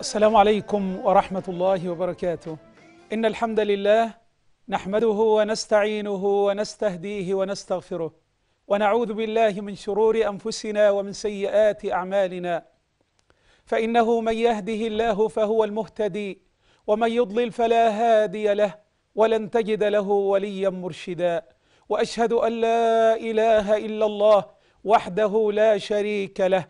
السلام عليكم ورحمة الله وبركاته إن الحمد لله نحمده ونستعينه ونستهديه ونستغفره ونعوذ بالله من شرور أنفسنا ومن سيئات أعمالنا فإنه من يهده الله فهو المهتدي ومن يضلل فلا هادي له ولن تجد له وليا مرشدا وأشهد أن لا إله إلا الله وحده لا شريك له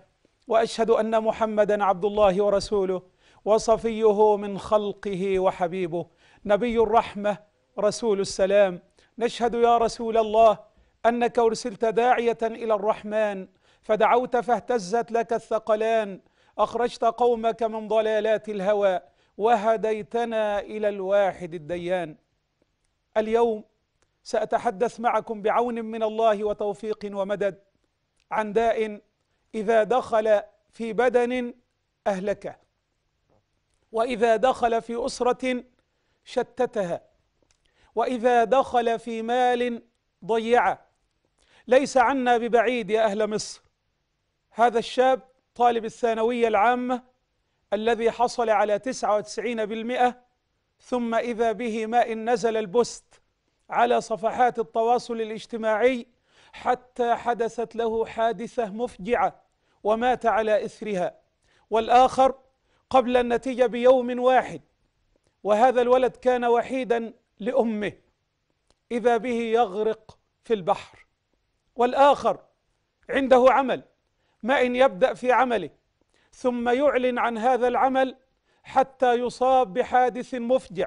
وأشهد أن محمدا عبد الله ورسوله وصفيه من خلقه وحبيبه نبي الرحمه رسول السلام نشهد يا رسول الله انك ارسلت داعيه الى الرحمن فدعوت فاهتزت لك الثقلان اخرجت قومك من ضلالات الهوى وهديتنا الى الواحد الديان اليوم ساتحدث معكم بعون من الله وتوفيق ومدد عن داء اذا دخل في بدن اهلكه واذا دخل في اسره شتتها واذا دخل في مال ضيعه ليس عنا ببعيد يا اهل مصر هذا الشاب طالب الثانويه العامه الذي حصل على 99% ثم اذا به ماء نزل البست على صفحات التواصل الاجتماعي حتى حدثت له حادثه مفجعه ومات على اثرها والاخر قبل النتيجة بيوم واحد وهذا الولد كان وحيدا لأمه إذا به يغرق في البحر والآخر عنده عمل ما إن يبدأ في عمله ثم يعلن عن هذا العمل حتى يصاب بحادث مفجع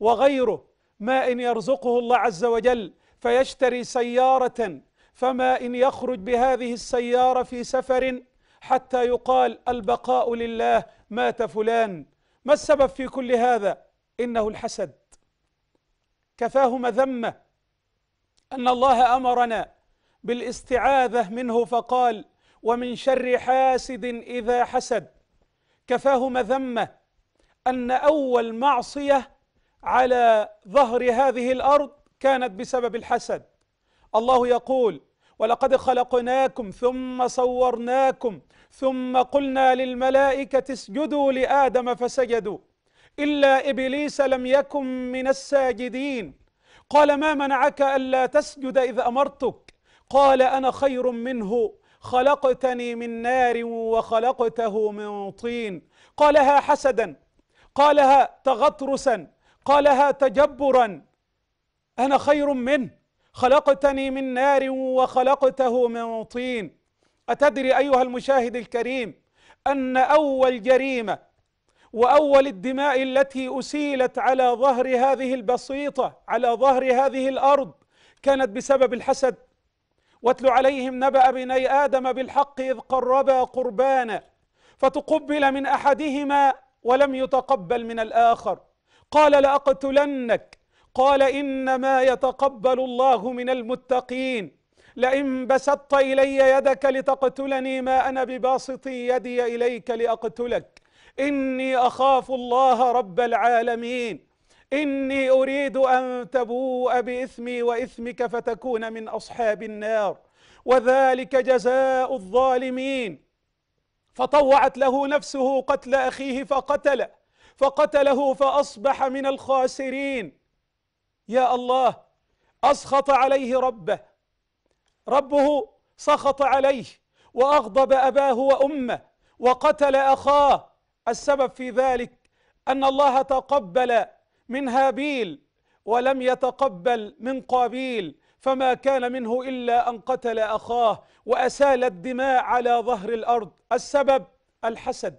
وغيره ما إن يرزقه الله عز وجل فيشتري سيارة فما إن يخرج بهذه السيارة في سفر حتى يقال البقاء لله مات فلان ما السبب في كل هذا انه الحسد كفاه مذمه ان الله امرنا بالاستعاذه منه فقال ومن شر حاسد اذا حسد كفاه مذمه ان اول معصيه على ظهر هذه الارض كانت بسبب الحسد الله يقول ولقد خلقناكم ثم صورناكم ثم قلنا للملائكة اسجدوا لآدم فسجدوا إلا إبليس لم يكن من الساجدين قال ما منعك ألا تسجد إذ أمرتك قال أنا خير منه خلقتني من نار وخلقته من طين قالها حسدا قالها تغطرسا قالها تجبرا أنا خير منه خلقتني من نار وخلقته من طين أتدري أيها المشاهد الكريم أن أول جريمة وأول الدماء التي أسيلت على ظهر هذه البسيطة على ظهر هذه الأرض كانت بسبب الحسد واتل عليهم نبأ بني آدم بالحق إذ قربا قربانا فتقبل من أحدهما ولم يتقبل من الآخر قال لأقتلنك قال إنما يتقبل الله من المتقين لئن بسطت إلي يدك لتقتلني ما أنا بباسط يدي إليك لأقتلك إني أخاف الله رب العالمين إني أريد أن تبوء بإثمي وإثمك فتكون من أصحاب النار وذلك جزاء الظالمين فطوعت له نفسه قتل أخيه فقتله فقتله فأصبح من الخاسرين يا الله أسخط عليه ربه ربه سخط عليه واغضب اباه وامه وقتل اخاه السبب في ذلك ان الله تقبل من هابيل ولم يتقبل من قابيل فما كان منه الا ان قتل اخاه واسال الدماء على ظهر الارض السبب الحسد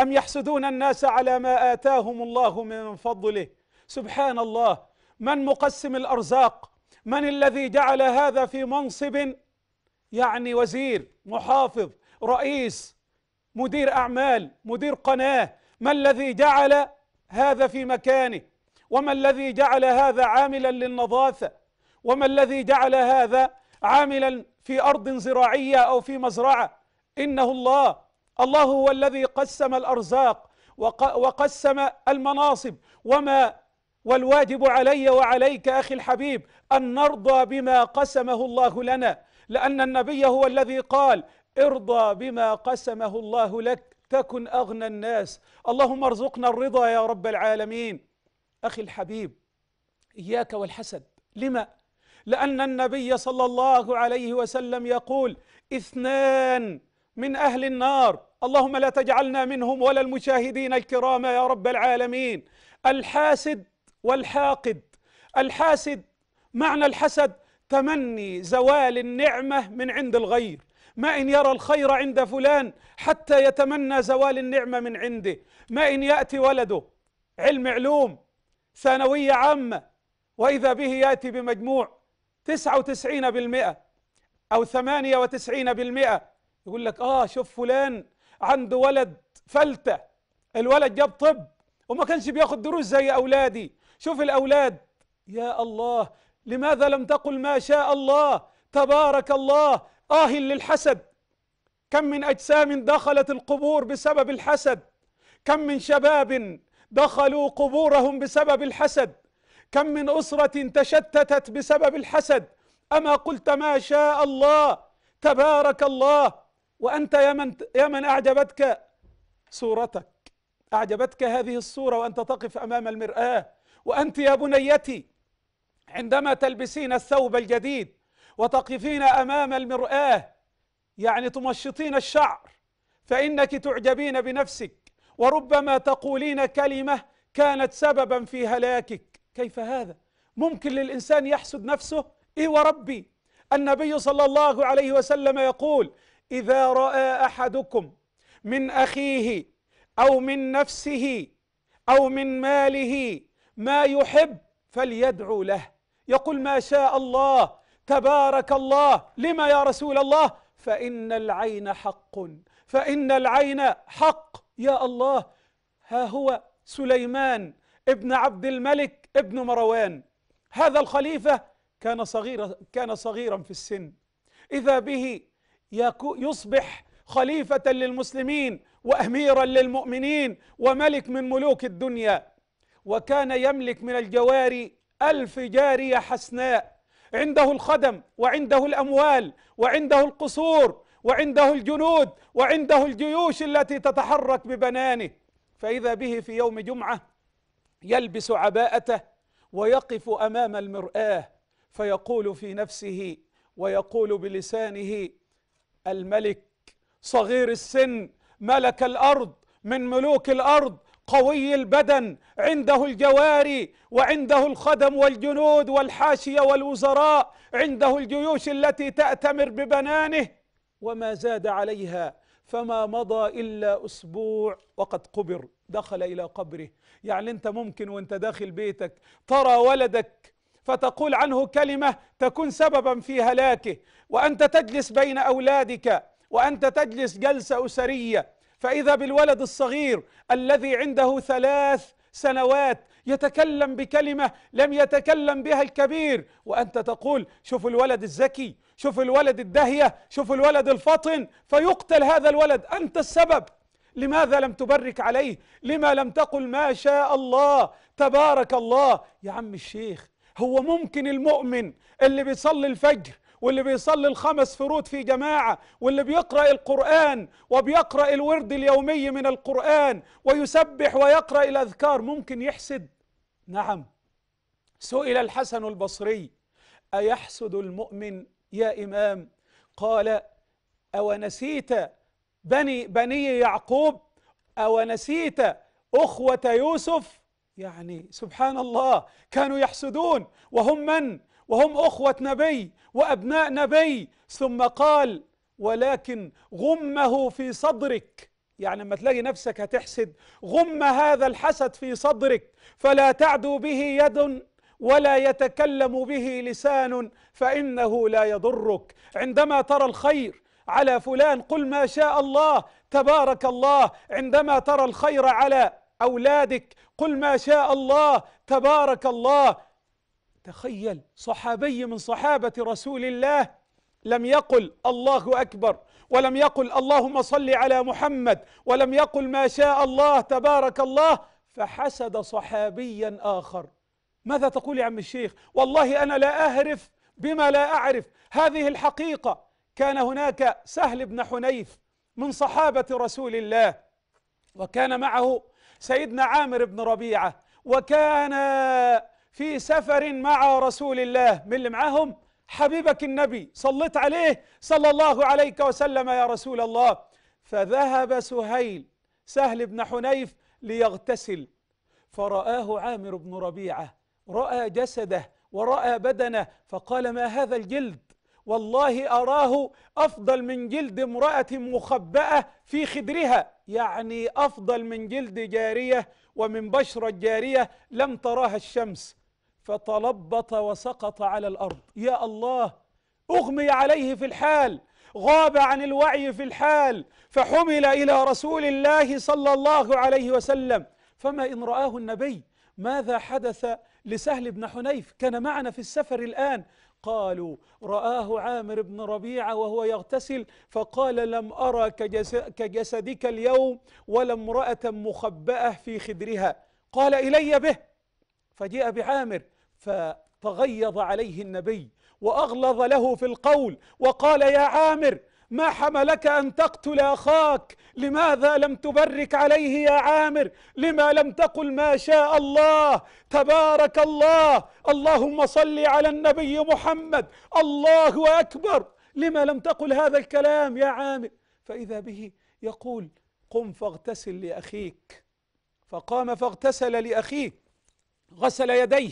ام يحسدون الناس على ما اتاهم الله من فضله سبحان الله من مقسم الارزاق من الذي جعل هذا في منصب يعني وزير محافظ رئيس مدير اعمال مدير قناه ما الذي جعل هذا في مكانه وما الذي جعل هذا عاملا للنظافه وما الذي جعل هذا عاملا في ارض زراعيه او في مزرعه انه الله الله هو الذي قسم الارزاق وقسم المناصب وما والواجب علي وعليك أخي الحبيب أن نرضى بما قسمه الله لنا لأن النبي هو الذي قال ارضى بما قسمه الله لك تكن أغنى الناس اللهم ارزقنا الرضا يا رب العالمين أخي الحبيب إياك والحسد لما؟ لأن النبي صلى الله عليه وسلم يقول اثنان من أهل النار اللهم لا تجعلنا منهم ولا المشاهدين الكرام يا رب العالمين الحاسد والحاقد الحاسد معنى الحسد تمني زوال النعمه من عند الغير ما إن يرى الخير عند فلان حتى يتمنى زوال النعمة من عنده ما إن يأتي ولده علم علوم ثانوية عامة وإذا به يأتي بمجموع تسعة وتسعين بالمئة أو ثمانية وتسعين بالمئة يقول لك آه شوف فلان عنده ولد فلتة الولد جاب طب وما كانش بياخد دروس زي أولادي شوف الأولاد يا الله لماذا لم تقل ما شاء الله تبارك الله آه للحسد كم من أجسام دخلت القبور بسبب الحسد كم من شباب دخلوا قبورهم بسبب الحسد كم من أسرة تشتتت بسبب الحسد أما قلت ما شاء الله تبارك الله وأنت يا من, يا من أعجبتك صورتك أعجبتك هذه الصورة وأنت تقف أمام المرآة وأنت يا بنيتي عندما تلبسين الثوب الجديد وتقفين أمام المرآة يعني تمشطين الشعر فإنك تعجبين بنفسك وربما تقولين كلمة كانت سببا في هلاكك كيف هذا؟ ممكن للإنسان يحسد نفسه؟ إيه وربي النبي صلى الله عليه وسلم يقول إذا رأى أحدكم من أخيه أو من نفسه أو من ماله ما يحب فليدعو له يقول ما شاء الله تبارك الله لما يا رسول الله فإن العين حق فإن العين حق يا الله ها هو سليمان ابن عبد الملك ابن مروان هذا الخليفة كان صغيرا كان صغيرا في السن إذا به يصبح خليفة للمسلمين وأميرا للمؤمنين وملك من ملوك الدنيا وكان يملك من الجواري ألف جارية حسناء عنده الخدم وعنده الأموال وعنده القصور وعنده الجنود وعنده الجيوش التي تتحرك ببنانه فإذا به في يوم جمعة يلبس عباءته ويقف أمام المرآة فيقول في نفسه ويقول بلسانه الملك صغير السن ملك الأرض من ملوك الأرض قوي البدن عنده الجواري وعنده الخدم والجنود والحاشية والوزراء عنده الجيوش التي تأتمر ببنانه وما زاد عليها فما مضى إلا أسبوع وقد قبر دخل إلى قبره يعني أنت ممكن وأنت داخل بيتك ترى ولدك فتقول عنه كلمة تكون سببا في هلاكه وأنت تجلس بين أولادك وأنت تجلس جلسة أسرية فإذا بالولد الصغير الذي عنده ثلاث سنوات يتكلم بكلمة لم يتكلم بها الكبير وأنت تقول شوف الولد الذكي شوف الولد الدهية شوف الولد الفطن فيقتل هذا الولد أنت السبب لماذا لم تبرك عليه لما لم تقل ما شاء الله تبارك الله يا عم الشيخ هو ممكن المؤمن اللي بيصلي الفجر واللي بيصلي الخمس فروض في جماعة واللي بيقرأ القرآن وبيقرأ الورد اليومي من القرآن ويسبح ويقرأ الأذكار ممكن يحسد نعم سئل الحسن البصري أيحسد المؤمن يا إمام قال أو نسيت بني بني يعقوب أو نسيت أخوة يوسف يعني سبحان الله كانوا يحسدون وهم من وهم أخوة نبي وأبناء نبي ثم قال ولكن غمه في صدرك يعني لما تلاقي نفسك هتحسد غم هذا الحسد في صدرك فلا تعدو به يد ولا يتكلم به لسان فإنه لا يضرك عندما ترى الخير على فلان قل ما شاء الله تبارك الله عندما ترى الخير على أولادك قل ما شاء الله تبارك الله تخيل صحابي من صحابة رسول الله لم يقل الله أكبر ولم يقل اللهم صل على محمد ولم يقل ما شاء الله تبارك الله فحسد صحابيا آخر ماذا تقول يا عم الشيخ والله أنا لا أهرف بما لا أعرف هذه الحقيقة كان هناك سهل بن حنيف من صحابة رسول الله وكان معه سيدنا عامر بن ربيعة وكان في سفر مع رسول الله من اللي معاهم حبيبك النبي صليت عليه صلى الله عليك وسلم يا رسول الله فذهب سهيل سهل بن حنيف ليغتسل فرآه عامر بن ربيعة رأى جسده ورأى بدنه فقال ما هذا الجلد والله أراه أفضل من جلد امرأة مخبأة في خدرها يعني أفضل من جلد جارية ومن بشرة جارية لم تراها الشمس فتلبط وسقط على الارض يا الله اغمي عليه في الحال غاب عن الوعي في الحال فحمل الى رسول الله صلى الله عليه وسلم فما ان راه النبي ماذا حدث لسهل بن حنيف كان معنا في السفر الان قالوا رآه عامر بن ربيعة وهو يغتسل فقال لم أرى كجسدك اليوم ولا امرأة مخبأة في خدرها قال إلي به فجاء بعامر فتغيظ عليه النبي واغلظ له في القول وقال يا عامر ما حملك ان تقتل اخاك لماذا لم تبرك عليه يا عامر لما لم تقل ما شاء الله تبارك الله اللهم صل على النبي محمد الله اكبر لما لم تقل هذا الكلام يا عامر فاذا به يقول قم فاغتسل لاخيك فقام فاغتسل لاخيه غسل يديه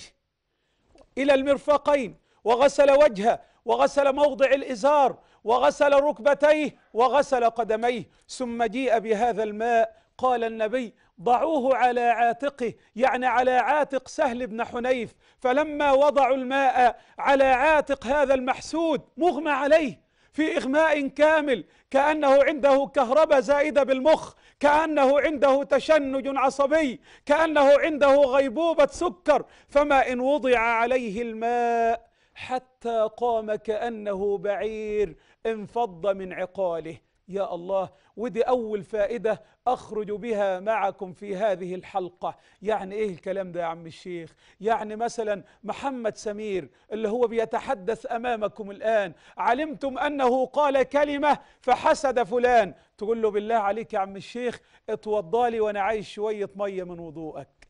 إلى المرفقين وغسل وجهه وغسل موضع الإزار وغسل ركبتيه وغسل قدميه ثم جيء بهذا الماء قال النبي ضعوه على عاتقه يعني على عاتق سهل بن حنيف فلما وضعوا الماء على عاتق هذا المحسود مغمى عليه في إغماء كامل كأنه عنده كهرباء زائدة بالمخ كأنه عنده تشنج عصبي كأنه عنده غيبوبة سكر فما إن وضع عليه الماء حتى قام كأنه بعير انفض من عقاله يا الله ودي أول فائدة أخرج بها معكم في هذه الحلقة يعني إيه الكلام ده يا عم الشيخ يعني مثلا محمد سمير اللي هو بيتحدث أمامكم الآن علمتم أنه قال كلمة فحسد فلان تقول له بالله عليك يا عم الشيخ اتوضالي وأنا عايز شوية مية من وضوءك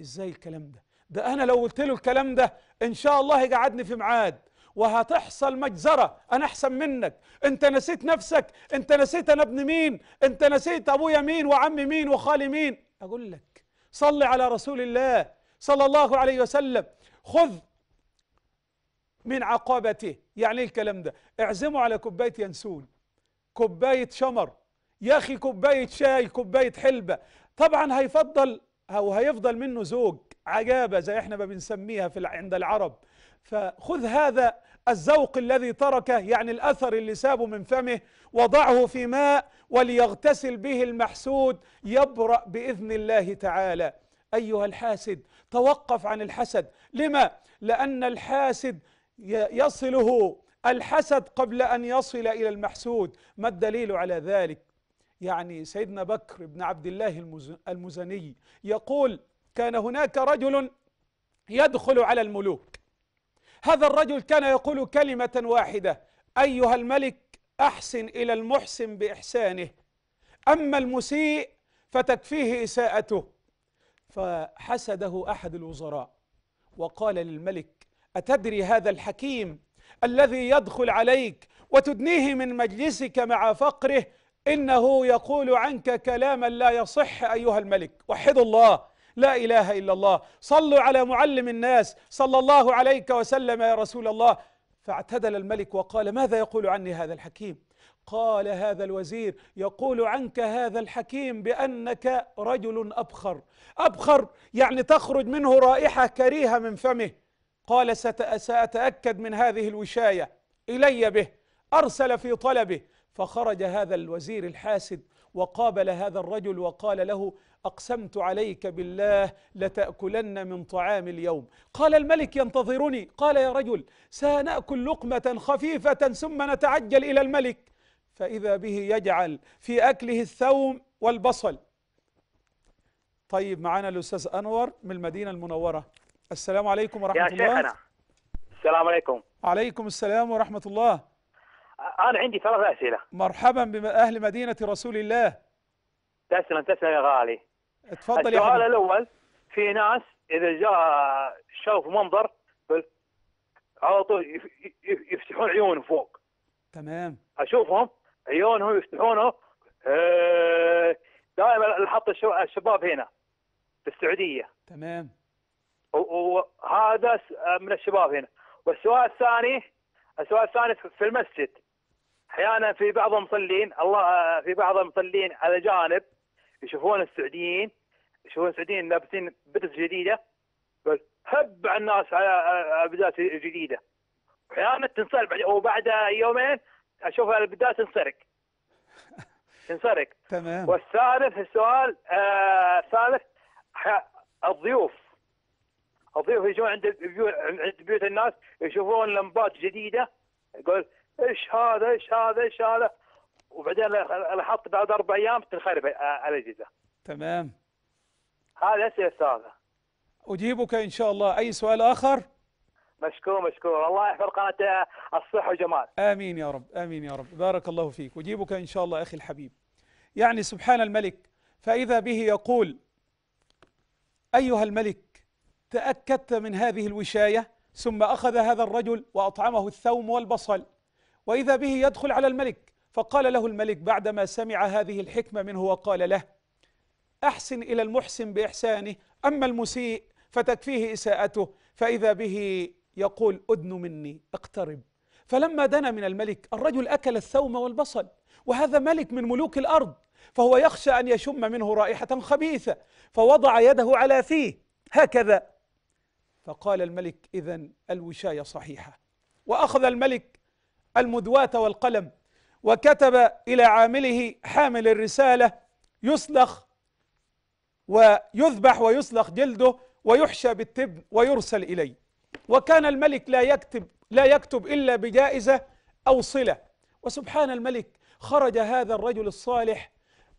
إزاي الكلام ده ده أنا لو قلت له الكلام ده إن شاء الله يقعدني في معاد وهتحصل مجزرة أنا أحسن منك أنت نسيت نفسك أنت نسيت أنا ابن مين أنت نسيت أبويا مين وعمي مين وخالي مين أقول لك صل على رسول الله صلى الله عليه وسلم خذ من عقابته يعني إيه الكلام ده اعزمه على كوباية ينسون كوباية شمر يا أخي كوباية شاي كوباية حلبة طبعا هيفضل أو هيفضل منه زوج عجابة زي احنا ما بنسميها في عند العرب فخذ هذا الزوق الذي تركه يعني الأثر اللي سابه من فمه وضعه في ماء وليغتسل به المحسود يبرأ بإذن الله تعالى أيها الحاسد توقف عن الحسد لما؟ لأن الحاسد يصله الحسد قبل أن يصل إلى المحسود ما الدليل على ذلك؟ يعني سيدنا بكر بن عبد الله المزني يقول كان هناك رجل يدخل على الملوك هذا الرجل كان يقول كلمة واحدة أيها الملك أحسن إلى المحسن بإحسانه أما المسيء فتكفيه إساءته فحسده أحد الوزراء وقال للملك أتدري هذا الحكيم الذي يدخل عليك وتدنيه من مجلسك مع فقره إنه يقول عنك كلاما لا يصح أيها الملك وحد الله لا إله إلا الله صلوا على معلم الناس صلى الله عليك وسلم يا رسول الله فاعتدل الملك وقال ماذا يقول عني هذا الحكيم قال هذا الوزير يقول عنك هذا الحكيم بأنك رجل أبخر أبخر يعني تخرج منه رائحة كريهة من فمه قال سأتأكد من هذه الوشاية إلي به أرسل في طلبه فخرج هذا الوزير الحاسد وقابل هذا الرجل وقال له أقسمت عليك بالله لتأكلن من طعام اليوم قال الملك ينتظرني قال يا رجل سنأكل لقمة خفيفة ثم نتعجل إلى الملك فإذا به يجعل في أكله الثوم والبصل طيب معنا الأستاذ أنور من المدينة المنورة السلام عليكم ورحمة يا الله يا شيخنا السلام عليكم عليكم السلام ورحمة الله أنا عندي ثلاث أسئلة مرحبا بأهل مدينة رسول الله تسلم تسلم يا غالي تفضل يا السؤال الاول في ناس اذا جاء شاف منظر على طول يفتحون عيونه فوق تمام اشوفهم عيونهم يفتحونه آه، دائما نحط الشباب هنا في السعوديه تمام وهذا من الشباب هنا والسؤال الثاني السؤال الثاني في المسجد احيانا في بعض المصلين الله آه، في بعض المصلين على جانب يشوفون السعوديين يشوفون السعوديين لابسين بدس جديده بس هب على الناس على بدات جديده احيانا بعد وبعد يومين اشوف البدات تنسرق تنسرق تمام والثالث السؤال آه الثالث الضيوف الضيوف يجون عند عند بيوت الناس يشوفون لمبات جديده يقول ايش هذا ايش هذا ايش هذا وبعدين لاحظت بعد اربع ايام تنخرب آه، الاجهزه تمام هذه اسئله السالفه اجيبك ان شاء الله اي سؤال اخر مشكور مشكور الله يحفظ قناه آه، الصحه وجمال امين يا رب امين يا رب بارك الله فيك اجيبك ان شاء الله اخي الحبيب يعني سبحان الملك فاذا به يقول ايها الملك تاكدت من هذه الوشايه ثم اخذ هذا الرجل واطعمه الثوم والبصل واذا به يدخل على الملك فقال له الملك بعدما سمع هذه الحكمة منه وقال له أحسن إلى المحسن بإحسانه أما المسيء فتكفيه إساءته فإذا به يقول أدن مني اقترب فلما دنا من الملك الرجل أكل الثوم والبصل وهذا ملك من ملوك الأرض فهو يخشى أن يشم منه رائحة خبيثة فوضع يده على فيه هكذا فقال الملك إذا الوشاية صحيحة وأخذ الملك المدواة والقلم وكتب إلى عامله حامل الرسالة يسلخ ويذبح ويسلخ جلده ويحشى بالتبن ويرسل إليه وكان الملك لا يكتب لا يكتب إلا بجائزة أو صلة وسبحان الملك خرج هذا الرجل الصالح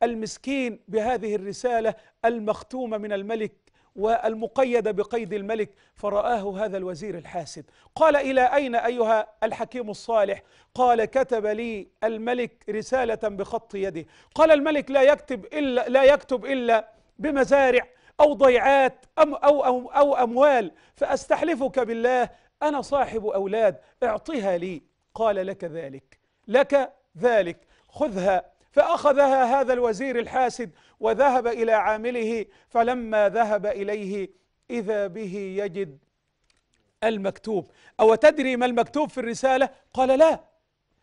المسكين بهذه الرسالة المختومة من الملك والمقيدة بقيد الملك فرآه هذا الوزير الحاسد قال إلى أين أيها الحكيم الصالح قال كتب لي الملك رسالة بخط يده قال الملك لا يكتب إلا, لا يكتب إلا بمزارع أو ضيعات أم أو, أو, أو أموال فأستحلفك بالله أنا صاحب أولاد اعطها لي قال لك ذلك لك ذلك خذها فأخذها هذا الوزير الحاسد وذهب إلى عامله فلما ذهب إليه إذا به يجد المكتوب أو تدري ما المكتوب في الرسالة قال لا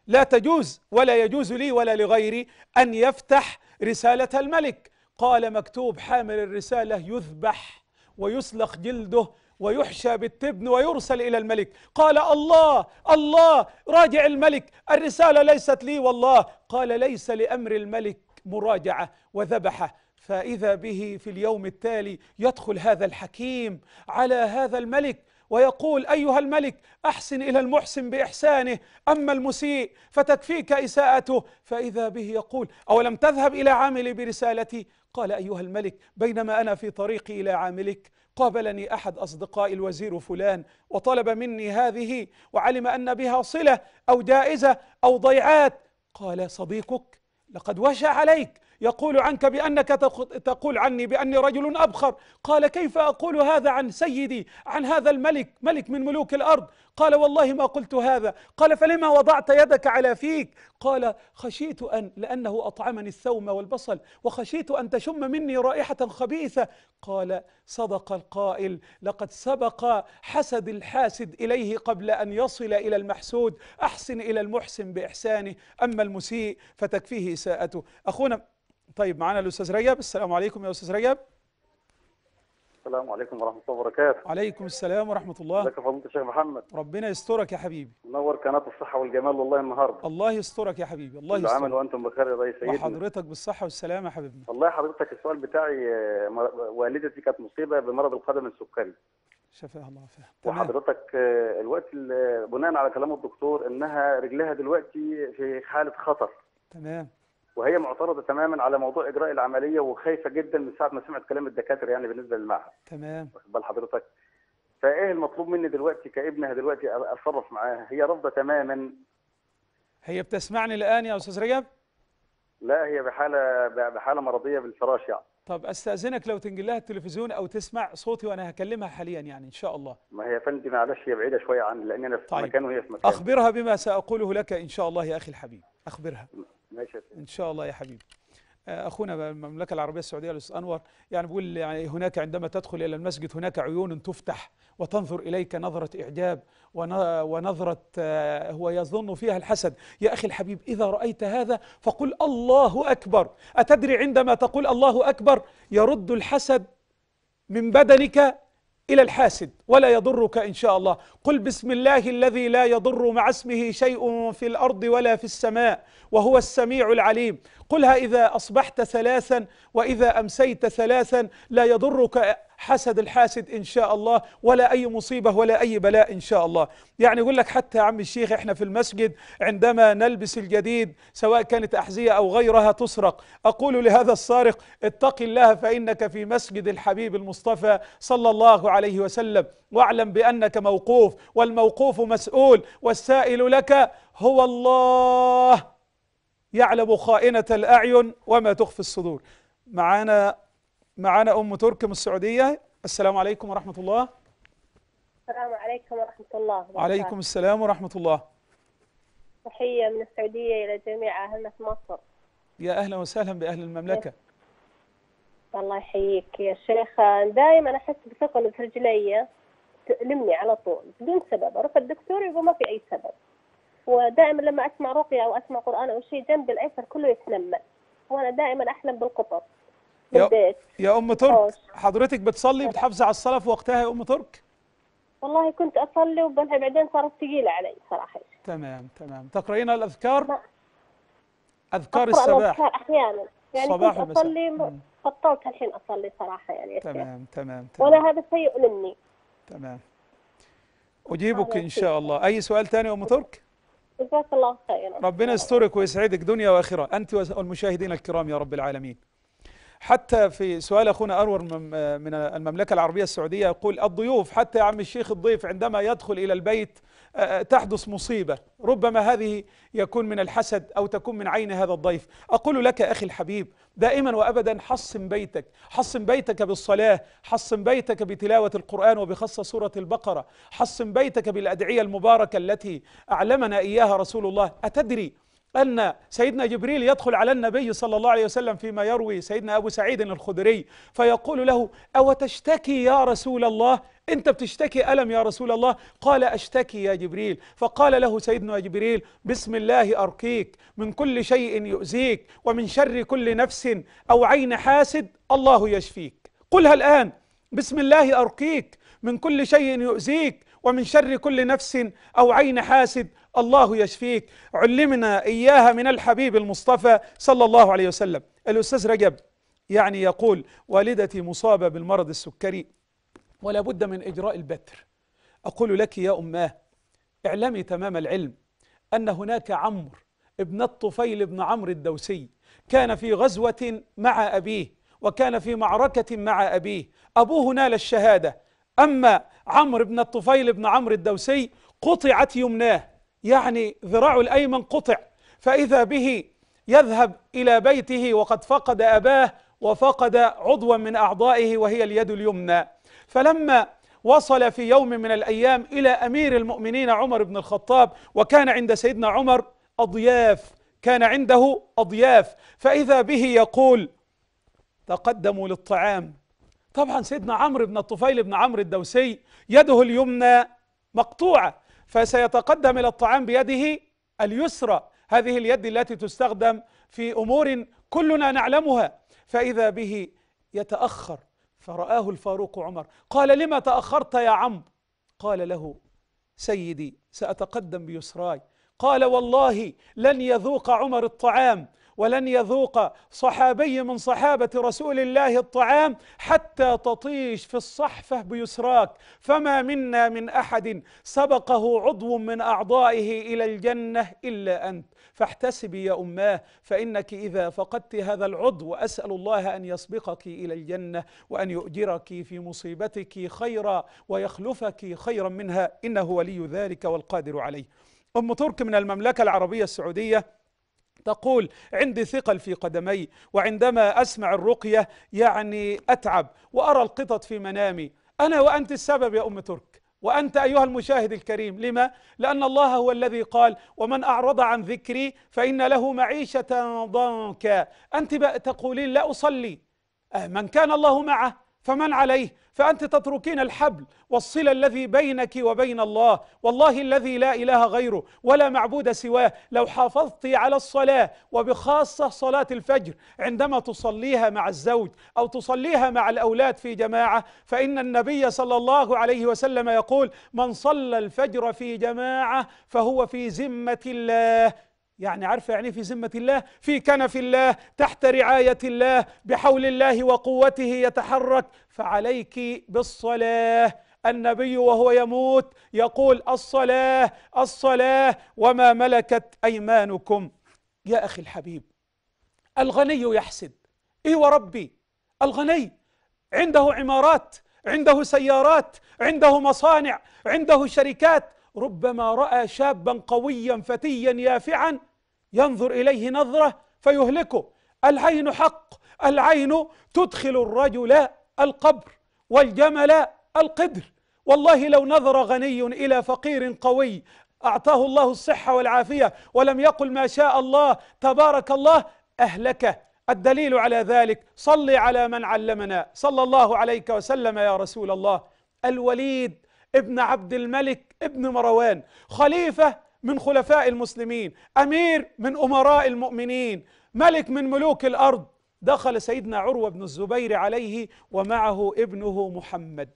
لا تجوز ولا يجوز لي ولا لغيري أن يفتح رسالة الملك قال مكتوب حامل الرسالة يذبح ويسلخ جلده ويحشى بالتبن ويرسل إلى الملك قال الله الله راجع الملك الرسالة ليست لي والله قال ليس لأمر الملك مراجعة وذبحه فإذا به في اليوم التالي يدخل هذا الحكيم على هذا الملك ويقول أيها الملك أحسن إلى المحسن بإحسانه أما المسيء فتكفيك إساءته فإذا به يقول أولم تذهب إلى عاملي برسالتي قال أيها الملك بينما أنا في طريقي إلى عاملك قابلني أحد أصدقائي الوزير فلان وطلب مني هذه وعلم أن بها صلة أو جائزة أو ضيعات قال صديقك لقد وشى عليك يقول عنك بأنك تقول عني بأني رجل أبخر قال كيف أقول هذا عن سيدي عن هذا الملك ملك من ملوك الأرض قال والله ما قلت هذا قال فلما وضعت يدك على فيك قال خشيت أن لأنه أطعمني الثوم والبصل وخشيت أن تشم مني رائحة خبيثة قال صدق القائل لقد سبق حسد الحاسد إليه قبل أن يصل إلى المحسود أحسن إلى المحسن بإحسانه أما المسيء فتكفيه إساءته أخونا طيب معنا الأستاذ رجب السلام عليكم يا أستاذ رجب السلام عليكم ورحمة الله وبركاته عليكم السلام ورحمة الله ازيك يا فضيلة الشيخ محمد ربنا يسترك يا حبيبي منور قناة الصحة والجمال والله النهاردة الله يسترك يا حبيبي الله يسترك العمل وأنتم بخير يا ريس سيدنا وحضرتك بالصحة والسلامة يا حبيبنا والله حضرتك السؤال بتاعي والدتي كانت مصيبة بمرض القدم السكري شفاها الله وعافاها وحضرتك آه، الوقت بناء على كلام الدكتور انها رجلها دلوقتي في حاله خطر تمام وهي معترضه تماما على موضوع اجراء العمليه وخايفه جدا من ساعه ما سمعت كلام الدكاتره يعني بالنسبه للمعهد تمام واخد بال حضرتك فايه المطلوب مني دلوقتي كابنها دلوقتي اتصرف معاها هي رافضه تماما هي بتسمعني الان يا استاذ رجب لا هي بحاله بحاله مرضيه بالفراش يعني طب استاذنك لو تنجل لها التلفزيون او تسمع صوتي وانا هكلمها حاليا يعني ان شاء الله ما هي يا فندم معلش هي بعيده شويه عن لان انا في طيب. مكان وهي في مكان اخبرها بما ساقوله لك ان شاء الله يا اخي الحبيب اخبرها ماشي ان شاء الله يا حبيبي آه، اخونا المملكه العربيه السعوديه الاستاذ انور يعني بيقول يعني هناك عندما تدخل الى المسجد هناك عيون تفتح وتنظر اليك نظره اعجاب ونظره آه، هو يظن فيها الحسد يا اخي الحبيب اذا رايت هذا فقل الله اكبر اتدري عندما تقول الله اكبر يرد الحسد من بدنك إلى الحاسد ولا يضرك إن شاء الله قل بسم الله الذي لا يضر مع اسمه شيء في الأرض ولا في السماء وهو السميع العليم قلها إذا أصبحت ثلاثا وإذا أمسيت ثلاثا لا يضرك حسد الحاسد إن شاء الله ولا أي مصيبة ولا أي بلاء إن شاء الله يعني يقول لك حتى عم الشيخ إحنا في المسجد عندما نلبس الجديد سواء كانت أحذية أو غيرها تسرق أقول لهذا السارق اتق الله فإنك في مسجد الحبيب المصطفى صلى الله عليه وسلم واعلم بأنك موقوف والموقوف مسؤول والسائل لك هو الله يعلم خائنة الأعين وما تخفي الصدور معانا معانا أم تركم من السعودية السلام عليكم ورحمة الله السلام عليكم ورحمة الله وبركاته وعليكم السلام ورحمة الله تحية من السعودية إلى جميع أهلنا في مصر يا أهلا وسهلا بأهل المملكة الله يحييك يا شيخة دائما أحس بثقل في رجلي تؤلمني على طول بدون سبب أروح الدكتور يقول ما في أي سبب ودائما لما اسمع رقيه او اسمع قران او شيء جنبي الايسر كله يتنمل وانا دائما احلم بالقطط بالبيت يا ام ترك أوش. حضرتك بتصلي بتحافظي على الصلاه في وقتها يا ام ترك والله كنت اصلي وبعدين صارت ثقيله علي صراحه تمام تمام تقرأين الاذكار ما. اذكار الصباح احيانا يعني صباح كنت اصلي بطلت الحين اصلي صراحه يعني تمام تمام, تمام. ولا هذا سيء مني تمام اجيبك ان شاء الله اي سؤال ثاني يا ام ترك جزاك الله خير ربنا يسترك ويسعدك دنيا واخره انت والمشاهدين الكرام يا رب العالمين حتى في سؤال أخونا أنور من المملكة العربية السعودية يقول الضيوف حتى يا عم الشيخ الضيف عندما يدخل إلى البيت آه، آه، تحدث مصيبة ربما هذه يكون من الحسد أو تكون من عين هذا الضيف أقول لك أخي الحبيب دائما وأبدا حصن بيتك حصن بيتك بالصلاة حصن بيتك بتلاوة القرآن وبخاصة سورة البقرة حصن بيتك بالأدعية المباركة التي أعلمنا إياها رسول الله أتدري أن سيدنا جبريل يدخل على النبي صلى الله عليه وسلم فيما يروي سيدنا أبو سعيد الخدري فيقول له أو تشتكي يا رسول الله أنت بتشتكي ألم يا رسول الله قال أشتكي يا جبريل فقال له سيدنا جبريل بسم الله أرقيك من كل شيء يؤذيك ومن شر كل نفس أو عين حاسد الله يشفيك قلها الآن بسم الله أرقيك من كل شيء يؤذيك ومن شر كل نفس أو عين حاسد الله يشفيك علمنا إياها من الحبيب المصطفى صلى الله عليه وسلم الأستاذ رجب يعني يقول والدتي مصابة بالمرض السكري ولا بد من إجراء البتر أقول لك يا أماه اعلمي تمام العلم أن هناك عمرو ابن الطفيل بن عمرو الدوسي كان في غزوة مع أبيه وكان في معركة مع أبيه أبوه نال الشهادة أما عمرو بن الطفيل بن عمرو الدوسي قطعت يمناه يعني ذراعه الأيمن قطع فإذا به يذهب إلى بيته وقد فقد أباه وفقد عضوا من أعضائه وهي اليد اليمنى فلما وصل في يوم من الأيام إلى أمير المؤمنين عمر بن الخطاب وكان عند سيدنا عمر أضياف كان عنده أضياف فإذا به يقول تقدموا للطعام طبعا سيدنا عمرو بن الطفيل بن عمرو الدوسي يده اليمنى مقطوعة فسيتقدم إلى الطعام بيده اليسرى هذه اليد التي تستخدم في أمور كلنا نعلمها فإذا به يتأخر فرآه الفاروق عمر قال لما تأخرت يا عمرو قال له سيدي سأتقدم بيسراي قال والله لن يذوق عمر الطعام ولن يذوق صحابي من صحابة رسول الله الطعام حتى تطيش في الصحفة بيسراك فما منا من أحد سبقه عضو من أعضائه إلى الجنة إلا أنت فاحتسبي يا أماه فإنك إذا فقدت هذا العضو أسأل الله أن يسبقك إلى الجنة وأن يؤجرك في مصيبتك خيرا ويخلفك خيرا منها إنه ولي ذلك والقادر عليه أم ترك من المملكة العربية السعودية تقول عندي ثقل في قدمي وعندما أسمع الرقية يعني أتعب وأرى القطط في منامي أنا وأنت السبب يا أم ترك وأنت أيها المشاهد الكريم لما؟ لأن الله هو الذي قال ومن أعرض عن ذكري فإن له معيشة ضنكا أنت بقى تقولين لا أصلي آه، من كان الله معه فمن عليه فأنت تتركين الحبل والصلة الذي بينك وبين الله والله الذي لا إله غيره ولا معبود سواه لو حافظت على الصلاة وبخاصة صلاة الفجر عندما تصليها مع الزوج أو تصليها مع الأولاد في جماعة فإن النبي صلى الله عليه وسلم يقول من صلى الفجر في جماعة فهو في ذمة الله يعني عارفه يعني في ذمه الله في كنف الله تحت رعايه الله بحول الله وقوته يتحرك فعليك بالصلاه النبي وهو يموت يقول الصلاه الصلاه وما ملكت ايمانكم يا اخي الحبيب الغني يحسد ايه وربي الغني عنده عمارات عنده سيارات عنده مصانع عنده شركات ربما راى شابا قويا فتيا يافعا ينظر اليه نظره فيهلكه العين حق العين تدخل الرجل القبر والجمل القدر والله لو نظر غني الى فقير قوي اعطاه الله الصحه والعافيه ولم يقل ما شاء الله تبارك الله اهلكه الدليل على ذلك صل على من علمنا صلى الله عليك وسلم يا رسول الله الوليد ابن عبد الملك ابن مروان خليفة من خلفاء المسلمين أمير من أمراء المؤمنين ملك من ملوك الأرض دخل سيدنا عروة بن الزبير عليه ومعه ابنه محمد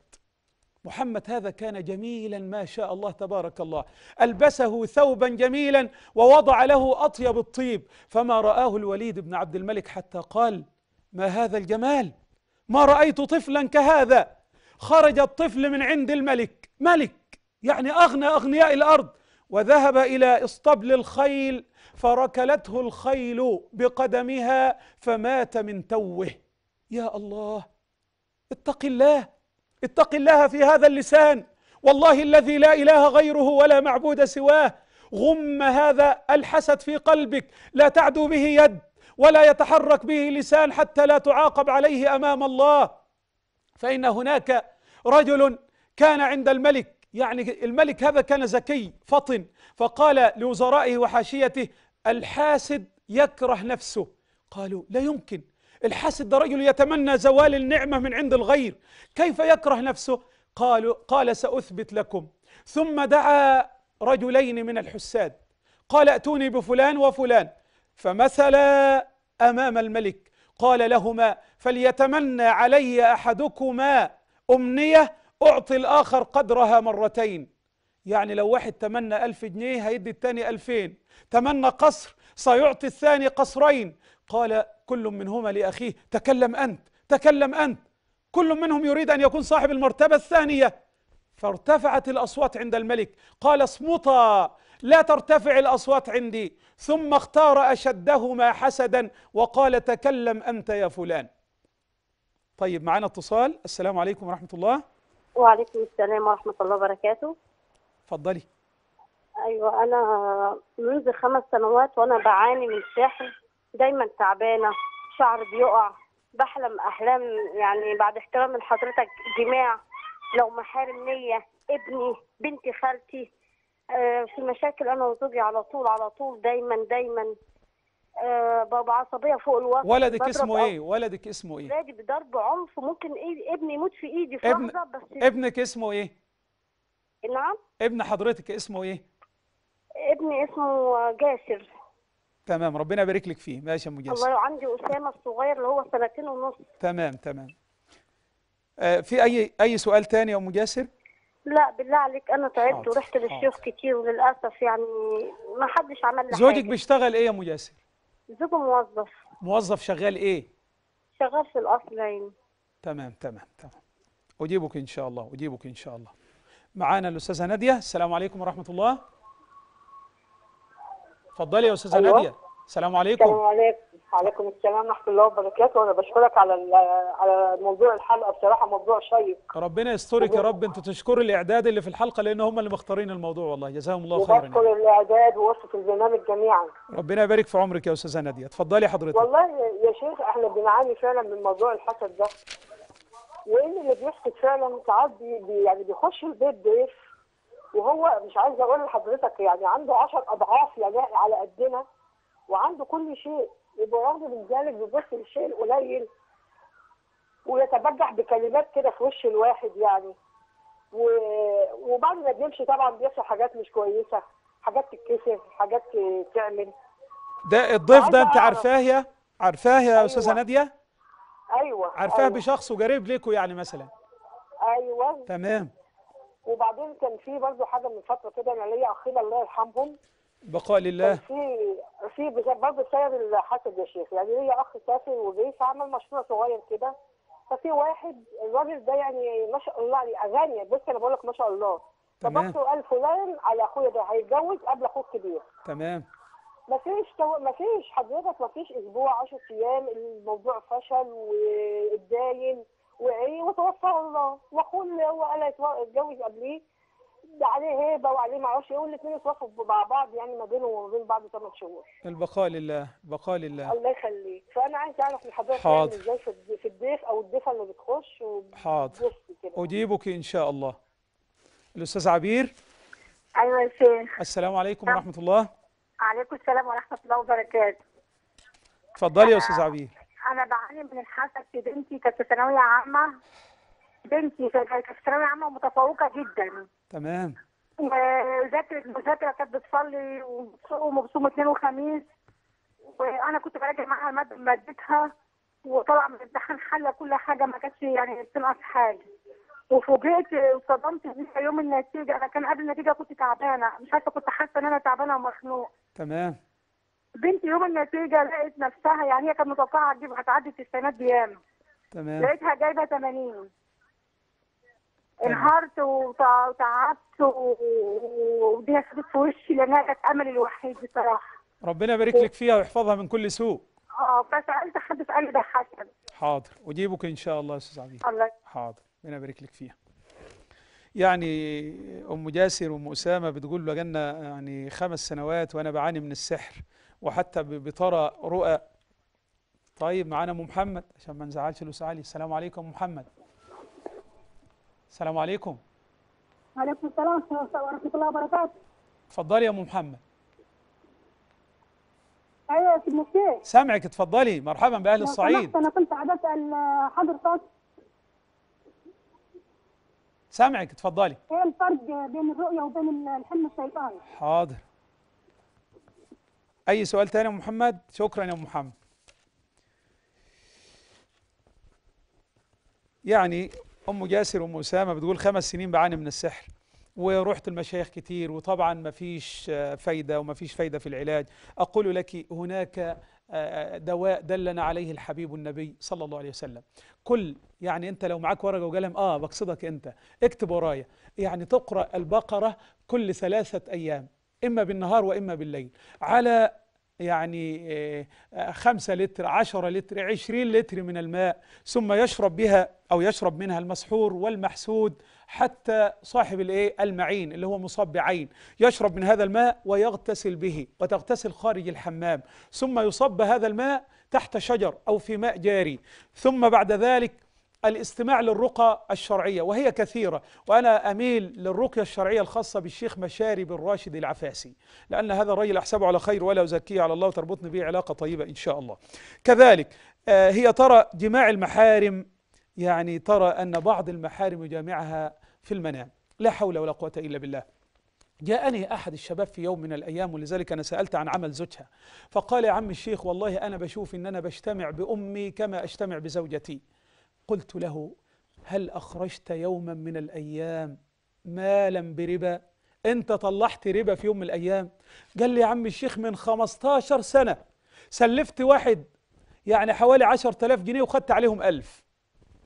محمد هذا كان جميلا ما شاء الله تبارك الله ألبسه ثوبا جميلا ووضع له أطيب الطيب فما رآه الوليد بن عبد الملك حتى قال ما هذا الجمال ما رأيت طفلا كهذا خرج الطفل من عند الملك ملك يعني أغنى أغنياء الأرض وذهب إلى إسطبل الخيل فركلته الخيل بقدمها فمات من توه يا الله اتق الله اتق الله في هذا اللسان والله الذي لا إله غيره ولا معبود سواه غم هذا الحسد في قلبك لا تعدو به يد ولا يتحرك به لسان حتى لا تعاقب عليه أمام الله فإن هناك رجل كان عند الملك يعني الملك هذا كان ذكي فطن فقال لوزرائه وحاشيته الحاسد يكره نفسه قالوا لا يمكن الحاسد ده رجل يتمنى زوال النعمة من عند الغير كيف يكره نفسه قالوا قال سأثبت لكم ثم دعا رجلين من الحساد قال ائتوني بفلان وفلان فمثلا أمام الملك قال لهما فليتمنى علي أحدكما أمنية أعطي الآخر قدرها مرتين يعني لو واحد تمنى ألف جنيه هيدي الثاني ألفين تمنى قصر سيعطي الثاني قصرين قال كل منهما لأخيه تكلم أنت تكلم أنت كل منهم يريد أن يكون صاحب المرتبة الثانية فارتفعت الأصوات عند الملك قال اصمتا لا ترتفع الأصوات عندي ثم اختار أشدهما حسدا وقال تكلم أنت يا فلان طيب معنا اتصال السلام عليكم ورحمة الله وعليكم السلام ورحمة الله وبركاته اتفضلي أيوة أنا منذ خمس سنوات وأنا بعاني من الساحل دايما تعبانة شعر بيقع بحلم أحلام يعني بعد احترام لحضرتك جماع لو محارم نية ابني بنتي خالتي آه، في مشاكل أنا وزوجي على طول على طول دايما دايما آه، بابا عصبيه فوق الوسط ولدك اسمه ايه ولدك اسمه ايه راجل بضرب عنف ممكن إيه ابني يموت في ايدي في ابن... لحظه بس ابنك اسمه ايه نعم ابن حضرتك اسمه ايه ابني اسمه جاسر تمام ربنا يبارك لك فيه ماشي يا ام جاسر الله عندي اسامه الصغير اللي هو سنتين ونص تمام تمام آه في اي اي سؤال تاني يا ام جاسر لا بالله عليك انا تعبت ورحت للشيخ كتير وللاسف يعني ما حدش عمل لي زوجك بيشتغل ايه يا ام جاسر زوجه موظف موظف شغال ايه شغال في الاصل يعني تمام تمام تمام اجيبك ان شاء الله اجيبك ان شاء الله معانا الاستاذه ناديه السلام عليكم ورحمه الله اتفضلي يا استاذه ناديه السلام عليكم السلام عليكم وعليكم السلام ورحمه الله وبركاته وانا بشكرك على على موضوع الحلقه بصراحه موضوع شيق ربنا يسترك يا رب انتوا تشكروا الاعداد اللي في الحلقه لان هم اللي مختارين الموضوع والله جزاهم الله خيرا يعني. وبشكر الاعداد ووصف البرنامج جميعا ربنا يبارك في عمرك يا استاذه ناديه اتفضلي حضرتك والله يا شيخ احنا بنعاني فعلا من موضوع الحسد ده وان اللي بيحسد فعلا ساعات بي يعني بيخش البيت ضيف وهو مش عايز اقول لحضرتك يعني عنده 10 اضعاف يعني على قدنا وعنده كل شيء يبقى رغم من ذلك بيبص للشيء القليل ويتبجح بكلمات كده في وش الواحد يعني و... وبعد ما بنمشي طبعا بيحصل حاجات مش كويسه حاجات تتكسر حاجات تعمل ده الضيف ده انت عارفاه يا عارفاه يا أيوة. استاذه ناديه ايوه عارفاه أيوة. بشخص وقريب ليكوا يعني مثلا ايوه تمام وبعدين كان في برضه حاجه من فتره كده انا ليا اخينا الله يرحمهم بقاء لله في في برضه بسبب الحسد يا شيخ يعني ليا اخ سافر وجاي فعمل مشروع صغير كده ففي واحد الراجل ده يعني ما شاء الله عليه يعني اغاني بس انا بقول لك ما شاء الله تمام وقال فلان على اخويا ده هيتجوز قبل اخوه الكبير تمام ما فيش تو... ما فيش حضرتك ما فيش اسبوع 10 ايام الموضوع فشل واتداين وايه وتوفى الله واخوه اللي هو قال هيتجوز قبليه عليه هيبه وعليه ما اعرفش ايه والاثنين اتوافقوا مع بعض يعني ما بينه وما بين بعض ثمان شهور البقاء لله بقاء لله الله يخليك فانا عايز اعرف من حضرتك يعني حاضر ازاي في الضيف او الضيفه اللي بتخش حاضر اجيبك ان شاء الله الاستاذ عبير ايوه يا شيخ السلام عليكم أه. ورحمه الله عليكم السلام ورحمه الله وبركاته اتفضلي يا استاذ عبير انا بعاني من الحاسه في بنتي كانت ثانويه عامه بنتي كانت في ثانوية عامة متفوقة جدا تمام وذاكرت مذاكرة كانت بتصلي وبتصوم وبتصوم اثنين وخميس وانا كنت براجع معاها مادتها وطلع من الامتحان حل كل حاجة ما كانتش يعني بتنقص حاجة وفوجئت واتصدمت بيها يوم النتيجة انا كان قبل النتيجة كنت تعبانة مش عارفة كنت حاسة ان انا تعبانة ومخنوقة تمام بنتي يوم النتيجة لقيت نفسها يعني هي كانت متوقعة تجيب هتعدي التسعينات بياما تمام لقيتها جايبة 80 انهارت وتعبت ودي خدت في وشي لانها كانت املي الوحيد بصراحه ربنا يبارك لك فيها ويحفظها من كل سوء اه فسالت حد في قلبي حسن حاضر اجيبك ان شاء الله يا استاذ عبيد الله حاضر ربنا يبارك لك فيها يعني ام جاسر وام اسامه بتقول له جنة يعني خمس سنوات وانا بعاني من السحر وحتى بترى رؤى طيب معانا ام محمد عشان ما نزعلش الاستاذ علي السلام عليكم محمد السلام عليكم وعليكم السلام ورحمه الله وبركاته اتفضلي يا ام محمد ايوه يا سيدي مفتي سامعك اتفضلي مرحبا باهل الصعيد انا كنت عايز اسال حضرتك سامعك اتفضلي ايه الفرق بين الرؤيه وبين الحلم الشيطاني حاضر اي سؤال تاني يا أم محمد شكرا يا أم محمد يعني ام جاسر ام اسامه بتقول خمس سنين بعاني من السحر ورحت المشايخ كتير وطبعا ما فيش آه، فايده وما فيش فايده في العلاج اقول لك هناك آه، آه، دواء دلنا عليه الحبيب النبي صلى الله عليه وسلم كل يعني انت لو معاك ورقه وقلم اه بقصدك انت اكتب ورايا يعني تقرا البقره كل ثلاثه ايام اما بالنهار واما بالليل على يعني آه، آه، خمسة لتر عشرة لتر عشرين لتر من الماء ثم يشرب بها أو يشرب منها المسحور والمحسود حتى صاحب الايه المعين اللي هو مصاب بعين يشرب من هذا الماء ويغتسل به وتغتسل خارج الحمام ثم يصب هذا الماء تحت شجر أو في ماء جاري ثم بعد ذلك الاستماع للرقى الشرعية وهي كثيرة وأنا أميل للرقية الشرعية الخاصة بالشيخ مشاري بن راشد العفاسي لأن هذا الرجل أحسبه على خير ولا أزكيه على الله وتربطني به علاقة طيبة إن شاء الله كذلك آه، هي ترى جماع المحارم يعني ترى أن بعض المحارم يجامعها في المنام لا حول ولا قوة إلا بالله جاءني أحد الشباب في يوم من الأيام ولذلك أنا سألت عن عمل زوجها فقال يا عم الشيخ والله أنا بشوف إن أنا بجتمع بأمي كما أجتمع بزوجتي قلت له هل أخرجت يوما من الأيام مالا بربا أنت طلعت ربا في يوم من الأيام قال لي يا عم الشيخ من 15 سنة سلفت واحد يعني حوالي 10000 جنيه وخدت عليهم ألف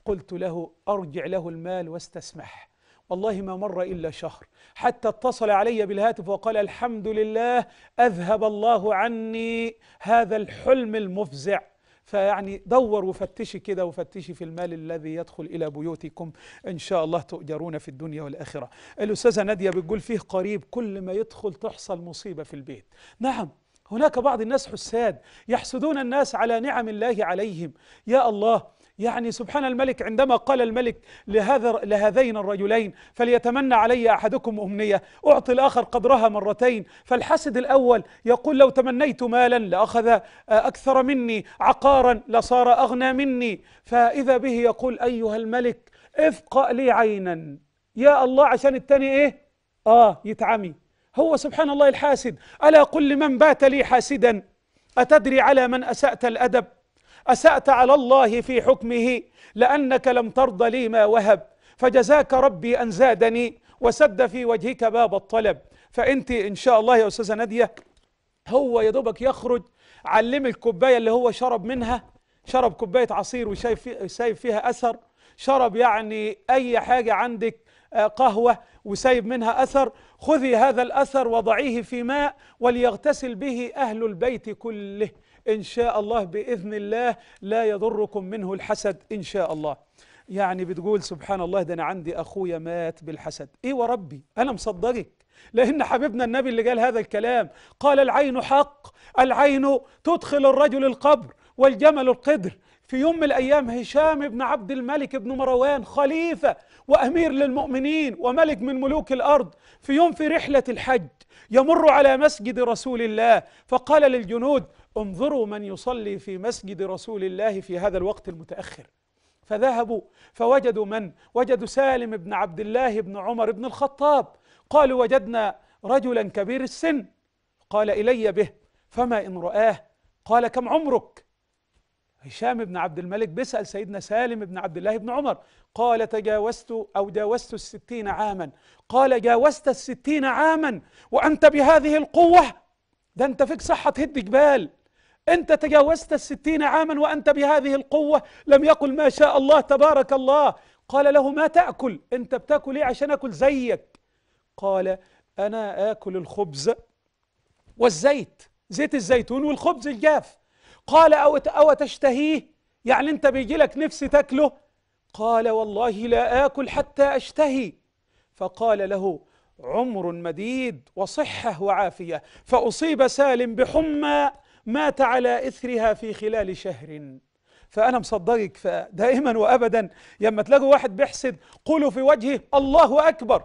قلت له أرجع له المال واستسمح والله ما مر إلا شهر حتى اتصل علي بالهاتف وقال الحمد لله أذهب الله عني هذا الحلم المفزع فيعني دور وفتشي كده وفتشي في المال الذي يدخل إلى بيوتكم إن شاء الله تؤجرون في الدنيا والآخرة الأستاذة نادية بتقول فيه قريب كل ما يدخل تحصل مصيبة في البيت نعم هناك بعض الناس حساد يحسدون الناس على نعم الله عليهم يا الله يعني سبحان الملك عندما قال الملك لهذا لهذين الرجلين فليتمنى علي احدكم امنيه اعطي الاخر قدرها مرتين فالحسد الاول يقول لو تمنيت مالا لاخذ آه، اكثر مني عقارا لصار اغنى مني فاذا به يقول ايها الملك افقأ لي عينا يا الله عشان التاني ايه اه يتعمي هو سبحان الله الحاسد الا قل لمن بات لي حاسدا اتدري على من اسات الادب أسأت على الله في حكمه لأنك لم ترض لي ما وهب فجزاك ربي أن زادني وسد في وجهك باب الطلب فأنت إن شاء الله يا أستاذة نادية هو يا دوبك يخرج علم الكوباية اللي هو شرب منها شرب كوباية عصير وشايف سايب فيها أثر شرب يعني أي حاجة عندك آه، قهوة وسايب منها أثر خذي هذا الأثر وضعيه في ماء وليغتسل به أهل البيت كله إن شاء الله بإذن الله لا يضركم منه الحسد إن شاء الله يعني بتقول سبحان الله ده أنا عندي أخويا مات بالحسد إيه وربي أنا مصدقك لأن حبيبنا النبي اللي قال هذا الكلام قال العين حق العين تدخل الرجل القبر والجمل القدر في يوم من الايام هشام بن عبد الملك بن مروان خليفه وامير للمؤمنين وملك من ملوك الارض في يوم في رحله الحج يمر على مسجد رسول الله فقال للجنود انظروا من يصلي في مسجد رسول الله في هذا الوقت المتأخر فذهبوا فوجدوا من وجدوا سالم بن عبد الله بن عمر بن الخطاب قالوا وجدنا رجلا كبير السن قال إلي به فما إن رآه قال كم عمرك هشام بن عبد الملك بيسأل سيدنا سالم بن عبد الله بن عمر قال تجاوزت أو جاوزت الستين عاما قال جاوزت الستين عاما وأنت بهذه القوة ده أنت فيك صحة هد جبال أنت تجاوزت الستين عاما وأنت بهذه القوة لم يقل ما شاء الله تبارك الله قال له ما تأكل أنت بتأكل إيه عشان أكل زيك قال أنا آكل الخبز والزيت زيت الزيتون والخبز الجاف قال أو, أو تشتهيه يعني أنت بيجي لك نفس تأكله قال والله لا آكل حتى أشتهي فقال له عمر مديد وصحة وعافية فأصيب سالم بحمى مات على إثرها في خلال شهر فأنا مصدقك فدائما وأبدا لما تلاقوا واحد بيحسد قولوا في وجهه الله أكبر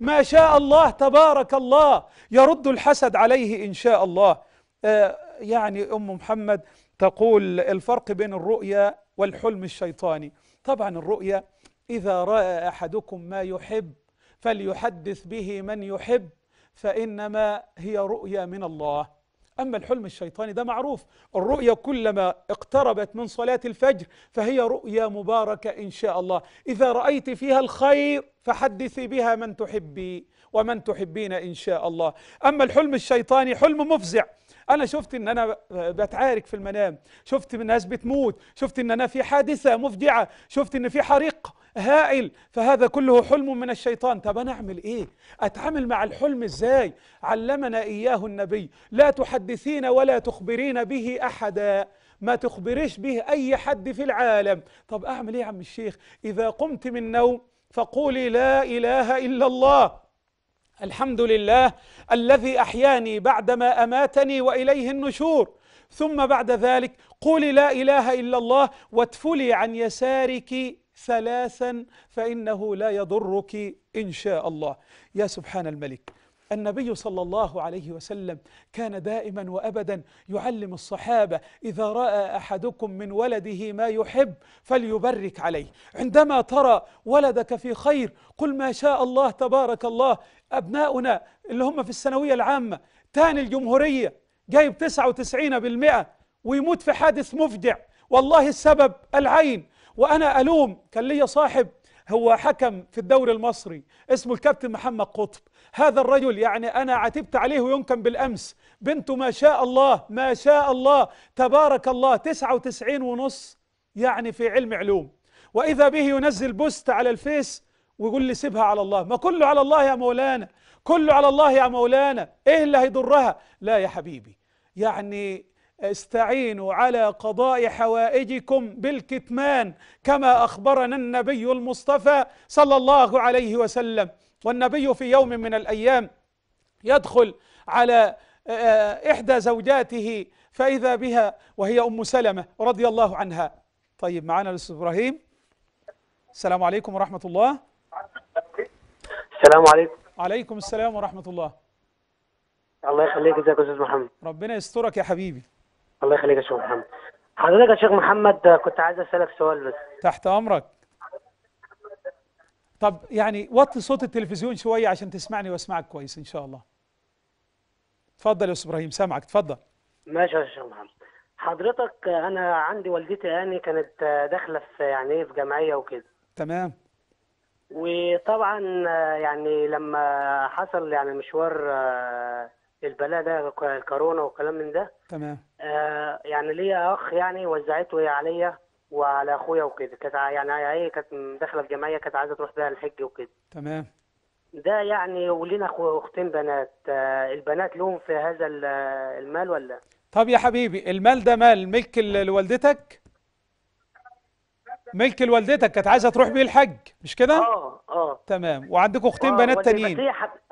ما شاء الله تبارك الله يرد الحسد عليه إن شاء الله آه يعني أم محمد تقول الفرق بين الرؤيا والحلم الشيطاني طبعا الرؤيا إذا رأى أحدكم ما يحب فليحدث به من يحب فإنما هي رؤيا من الله أما الحلم الشيطاني ده معروف الرؤيا كلما اقتربت من صلاة الفجر فهي رؤيا مباركة إن شاء الله إذا رأيت فيها الخير فحدثي بها من تحبي ومن تحبين إن شاء الله أما الحلم الشيطاني حلم مفزع انا شفت ان انا بتعارك في المنام شفت الناس بتموت شفت ان انا في حادثه مفجعه شفت ان في حريق هائل فهذا كله حلم من الشيطان طب انا اعمل ايه اتعامل مع الحلم ازاي علمنا اياه النبي لا تحدثين ولا تخبرين به احدا ما تخبريش به اي حد في العالم طب اعمل ايه يا عم الشيخ اذا قمت من نوم فقولي لا اله الا الله الحمد لله الذي احياني بعدما اماتني واليه النشور ثم بعد ذلك قولي لا اله الا الله وادفلي عن يسارك ثلاثا فإنه لا يضرك إن شاء الله يا سبحان الملك النبي صلى الله عليه وسلم كان دائما وابدا يعلم الصحابه اذا راى احدكم من ولده ما يحب فليبرك عليه عندما ترى ولدك في خير قل ما شاء الله تبارك الله ابناؤنا اللي هم في الثانويه العامه تاني الجمهوريه جايب 99% ويموت في حادث مفجع والله السبب العين وانا الوم كان ليا صاحب هو حكم في الدوري المصري اسمه الكابتن محمد قطب هذا الرجل يعني انا عاتبت عليه ويمكن بالامس بنته ما شاء الله ما شاء الله تبارك الله 99 ونص يعني في علم علوم واذا به ينزل بوست على الفيس ويقول لي سيبها على الله ما كله على الله يا مولانا كله على الله يا مولانا ايه اللي هيضرها لا يا حبيبي يعني استعينوا على قضاء حوائجكم بالكتمان كما أخبرنا النبي المصطفى صلى الله عليه وسلم والنبي في يوم من الأيام يدخل على آه، آه، إحدى زوجاته فإذا بها وهي أم سلمة رضي الله عنها طيب معنا الأستاذ إبراهيم السلام عليكم ورحمة الله السلام عليكم عليكم السلام ورحمة الله الله يخليك ازيك يا استاذ محمد ربنا يسترك يا حبيبي الله يخليك يا شيخ محمد حضرتك يا شيخ محمد كنت عايز اسالك سؤال بس تحت امرك طب يعني وطي صوت التلفزيون شويه عشان تسمعني واسمعك كويس ان شاء الله اتفضل يا استاذ ابراهيم سامعك اتفضل ماشي يا شيخ محمد حضرتك انا عندي والدتي يعني كانت داخله في يعني ايه في جمعيه وكده تمام وطبعا يعني لما حصل يعني مشوار البلاء ده الكورونا والكلام من ده تمام آه يعني ليا اخ يعني وزعته هي عليا وعلى اخويا وكده كانت يعني هي كانت داخله في جمعيه كانت عايزه تروح بيها الحج وكده تمام ده يعني ولينا اختين بنات آه البنات لهم في هذا المال ولا طب يا حبيبي المال ده مال ملك لوالدتك ملك لوالدتك كانت عايزه تروح بيه الحج مش كده؟ اه اه تمام وعندكم اختين آه، بنات تانيين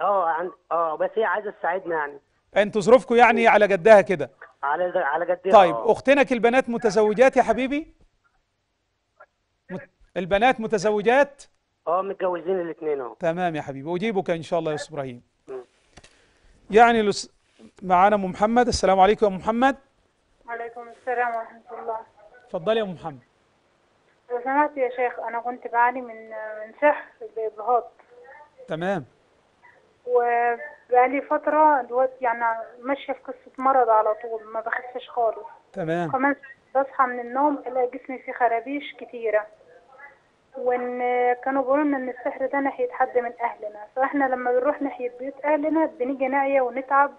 اه اه بس هي عايزه تساعدنا يعني انتوا ظروفكم يعني على جدها كده على على جدها طيب أوه. اختينك البنات متزوجات يا حبيبي؟ مت... البنات متزوجات؟ اه متجوزين الاثنين اهو تمام يا حبيبي اجيبك ان شاء الله يا استاذ ابراهيم يعني لس... معانا ام محمد السلام عليكم يا ام محمد وعليكم السلام ورحمه الله اتفضلي يا ام محمد لو يا شيخ أنا كنت بعاني من من سحر بإبهاض تمام وبقالي فترة دلوقتي يعني ماشية في قصة مرض على طول ما بخفش خالص تمام كمان بصحى من النوم ألاقي جسمي فيه خرابيش كتيرة وان كانوا بيقولوا ان السحر ده ناحيه حد من اهلنا فاحنا لما بنروح ناحيه بيوت اهلنا بنيجي نعيا ونتعب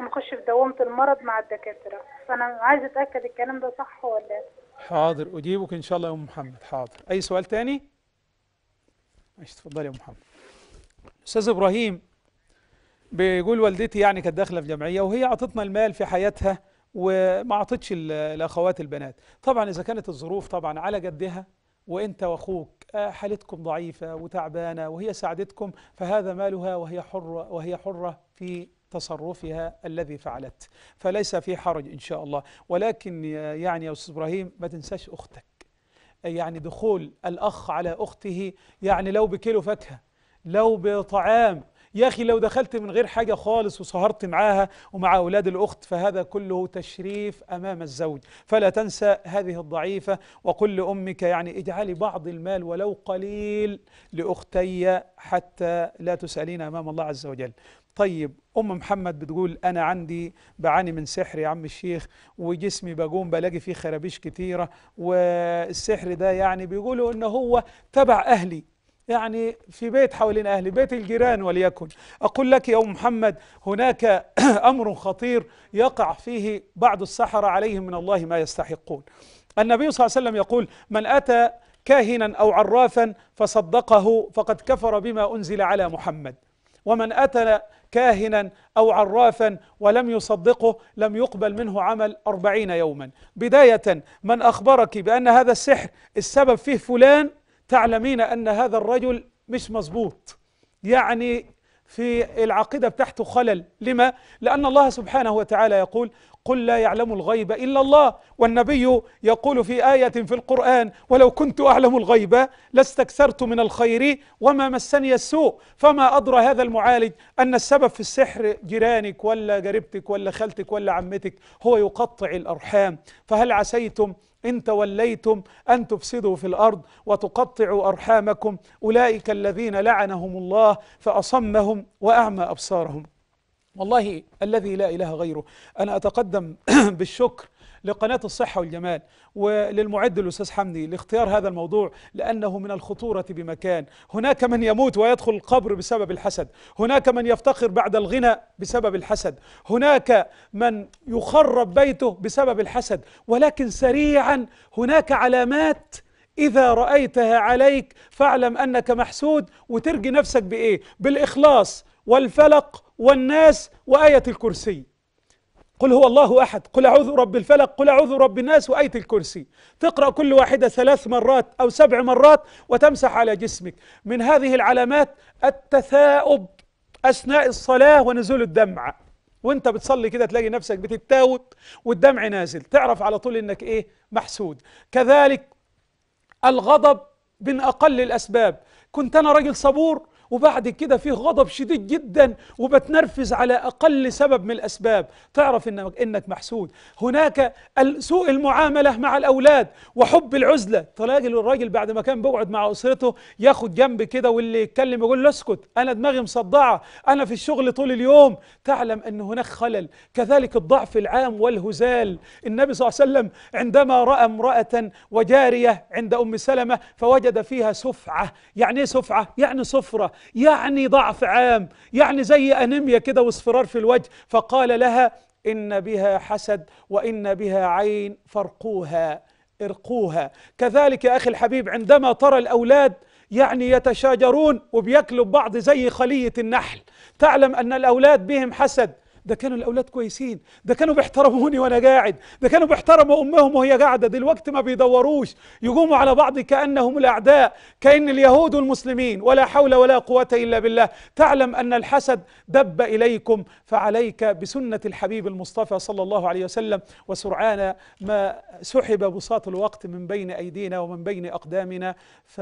ونخش في دوامه المرض مع الدكاتره فانا عايزه اتاكد الكلام ده صح ولا لا حاضر أجيبك إن شاء الله يا أم محمد حاضر أي سؤال تاني؟ ماشي تفضلي يا أم محمد أستاذ إبراهيم بيقول والدتي يعني كانت داخلة في جمعية وهي عطتنا المال في حياتها وما عطتش الأخوات البنات طبعا إذا كانت الظروف طبعا على جدها وانت واخوك آه، حالتكم ضعيفه وتعبانه وهي ساعدتكم فهذا مالها وهي حره وهي حره في تصرفها الذي فعلت فليس في حرج إن شاء الله ولكن يعني يا أستاذ إبراهيم ما تنساش أختك يعني دخول الأخ على أخته يعني لو بكيلو فاكهة لو بطعام يا أخي لو دخلت من غير حاجة خالص وسهرت معاها ومع أولاد الأخت فهذا كله تشريف أمام الزوج فلا تنسى هذه الضعيفة وقل لأمك يعني اجعلي بعض المال ولو قليل لأختي حتى لا تسألين أمام الله عز وجل طيب ام محمد بتقول انا عندي بعاني من سحر يا عم الشيخ وجسمي بقوم بلاقي فيه خرابيش كتيره والسحر ده يعني بيقولوا ان هو تبع اهلي يعني في بيت حوالين اهلي بيت الجيران وليكن اقول لك يا ام محمد هناك امر خطير يقع فيه بعض السحره عليهم من الله ما يستحقون النبي صلى الله عليه وسلم يقول من اتى كاهنا او عرافا فصدقه فقد كفر بما انزل على محمد ومن اتى كاهنا أو عرافا ولم يصدقه لم يقبل منه عمل أربعين يوما بداية من أخبرك بأن هذا السحر السبب فيه فلان تعلمين أن هذا الرجل مش مظبوط يعني في العقيدة بتاعته خلل لما؟ لأن الله سبحانه وتعالى يقول قل لا يعلم الغيب إلا الله والنبي يقول في آية في القرآن ولو كنت أعلم الغيب لاستكثرت من الخير وما مسني السوء فما أدرى هذا المعالج أن السبب في السحر جيرانك ولا قريبتك ولا خالتك ولا عمتك هو يقطع الأرحام فهل عسيتم إن توليتم أن تفسدوا في الأرض وتقطعوا أرحامكم أولئك الذين لعنهم الله فأصمهم وأعمى أبصارهم والله الذي لا إله غيره أنا أتقدم بالشكر لقناة الصحة والجمال وللمعد الأستاذ حمدي لاختيار هذا الموضوع لأنه من الخطورة بمكان هناك من يموت ويدخل القبر بسبب الحسد هناك من يفتخر بعد الغنى بسبب الحسد هناك من يخرب بيته بسبب الحسد ولكن سريعا هناك علامات إذا رأيتها عليك فاعلم أنك محسود وترجي نفسك بإيه بالإخلاص والفلق والناس وآية الكرسي قل هو الله أحد قل أعوذ رب الفلق قل أعوذ رب الناس وآية الكرسي تقرأ كل واحدة ثلاث مرات أو سبع مرات وتمسح على جسمك من هذه العلامات التثاؤب أثناء الصلاة ونزول الدمعة وانت بتصلي كده تلاقي نفسك بتتاوت والدمع نازل تعرف على طول انك ايه محسود كذلك الغضب من اقل الاسباب كنت انا راجل صبور وبعد كده في غضب شديد جدا وبتنرفز على اقل سبب من الاسباب تعرف انك انك محسود هناك سوء المعامله مع الاولاد وحب العزله تلاقي الراجل بعد ما كان بيقعد مع اسرته ياخد جنب كده واللي يتكلم يقول له اسكت انا دماغي مصدعه انا في الشغل طول اليوم تعلم ان هناك خلل كذلك الضعف العام والهزال النبي صلى الله عليه وسلم عندما راى امراه وجاريه عند ام سلمه فوجد فيها سفعه يعني ايه سفعه يعني صفره يعني ضعف عام يعني زي أنيميا كده واصفرار في الوجه فقال لها إن بها حسد وإن بها عين فارقوها ارقوها كذلك يا أخي الحبيب عندما ترى الأولاد يعني يتشاجرون وبياكلوا بعض زي خلية النحل تعلم أن الأولاد بهم حسد ده كانوا الاولاد كويسين ده كانوا بيحترموني وانا قاعد ده كانوا بيحترموا امهم وهي قاعده دلوقتي ما بيدوروش يقوموا على بعض كانهم الاعداء كان اليهود والمسلمين ولا حول ولا قوه الا بالله تعلم ان الحسد دب اليكم فعليك بسنه الحبيب المصطفى صلى الله عليه وسلم وسرعان ما سحب بساط الوقت من بين ايدينا ومن بين اقدامنا ف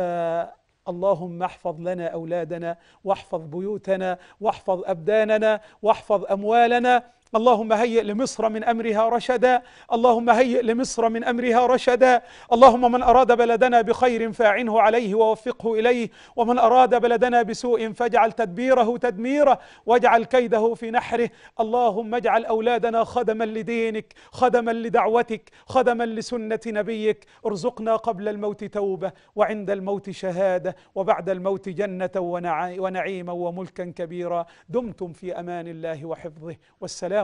اللهم احفظ لنا اولادنا واحفظ بيوتنا واحفظ ابداننا واحفظ اموالنا اللهم هيئ لمصر من امرها رشدا اللهم هيئ لمصر من امرها رشدا اللهم من اراد بلدنا بخير فاعنه عليه ووفقه اليه ومن اراد بلدنا بسوء فاجعل تدبيره تدميره واجعل كيده في نحره اللهم اجعل اولادنا خدما لدينك خدما لدعوتك خدما لسنه نبيك ارزقنا قبل الموت توبه وعند الموت شهاده وبعد الموت جنه ونعيما وملكا كبيرا دمتم في امان الله وحفظه والسلام